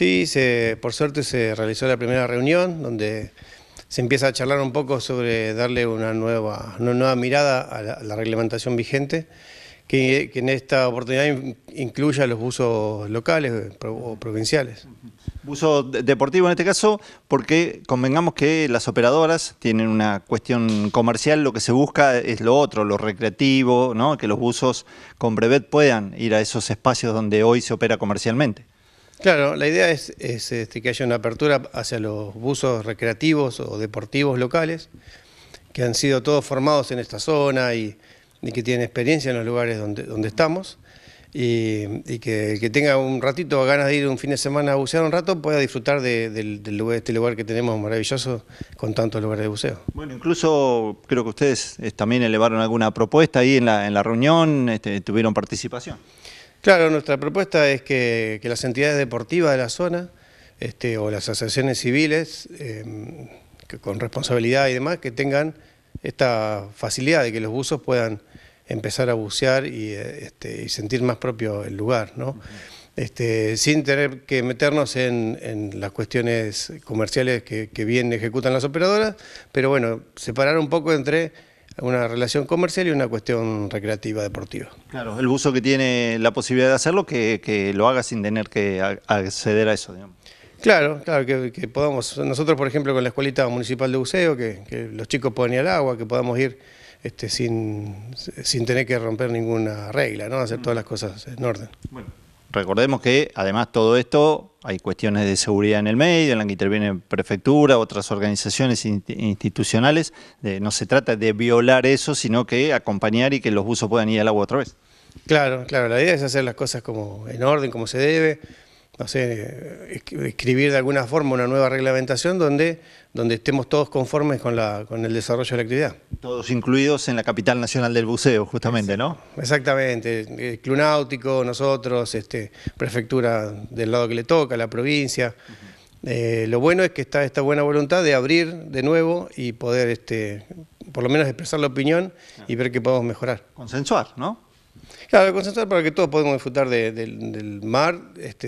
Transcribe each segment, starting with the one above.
Sí, se, por suerte se realizó la primera reunión donde se empieza a charlar un poco sobre darle una nueva, una nueva mirada a la, reglamentación vigente, que, en esta oportunidad incluya los buzos locales o provinciales. Buzo deportivo en este caso, porque convengamos que las operadoras tienen una cuestión comercial, lo que se busca es lo otro, lo recreativo, ¿no? que los buzos con brevet puedan ir a esos espacios donde hoy se opera comercialmente. Claro, la idea es, este, que haya una apertura hacia los buzos recreativos o deportivos locales, que han sido todos formados en esta zona y, que tienen experiencia en los lugares donde, donde estamos, y, que el que tenga un ratito ganas de ir un fin de semana a bucear un rato pueda disfrutar de, este lugar que tenemos maravilloso con tantos lugares de buceo. Bueno, incluso creo que ustedes eh, también elevaron alguna propuesta ahí en la, reunión, este, tuvieron participación. Claro, nuestra propuesta es que, las entidades deportivas de la zona este, o las asociaciones civiles em, con responsabilidad y demás que tengan esta facilidad de que los buzos puedan empezar a bucear y, eh, este, sentir más propio el lugar, ¿no? este, sin tener que meternos en, las cuestiones comerciales que, que bien ejecutan las operadoras, pero bueno, separar un poco entre una relación comercial y una cuestión recreativa deportiva. Claro, el buzo que tiene la posibilidad de hacerlo, que, que lo haga sin tener que acceder a eso, digamos. Claro, claro, que, podamos, nosotros por ejemplo con la escuelita municipal de buceo, que, los chicos pueden ir al agua, que podamos ir este, sin, sin tener que romper ninguna regla, ¿no? hacer mm. todas las cosas en orden. Bueno. Recordemos que además todo esto, hay cuestiones de seguridad en el medio, en la que interviene prefectura, otras organizaciones institucionales. no se trata de violar eso, sino que acompañar y que los buzos puedan ir al agua otra vez. Claro, claro, la idea es hacer las cosas como en orden, como se debe no sé, escribir de alguna forma una nueva reglamentación donde, donde estemos todos conformes con, la, con el desarrollo de la actividad. Todos incluidos en la capital nacional del buceo, justamente, ¿no? Exactamente, el Club Náutico, nosotros, este, prefectura del lado que le toca, la provincia. Eh, lo bueno es que está esta buena voluntad de abrir de nuevo y poder, este, por lo menos, expresar la opinión y ah. ver qué podemos mejorar. Consensuar, ¿no? Claro, concentrar para que todos podamos disfrutar del mar este,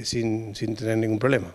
sin tener ningún problema.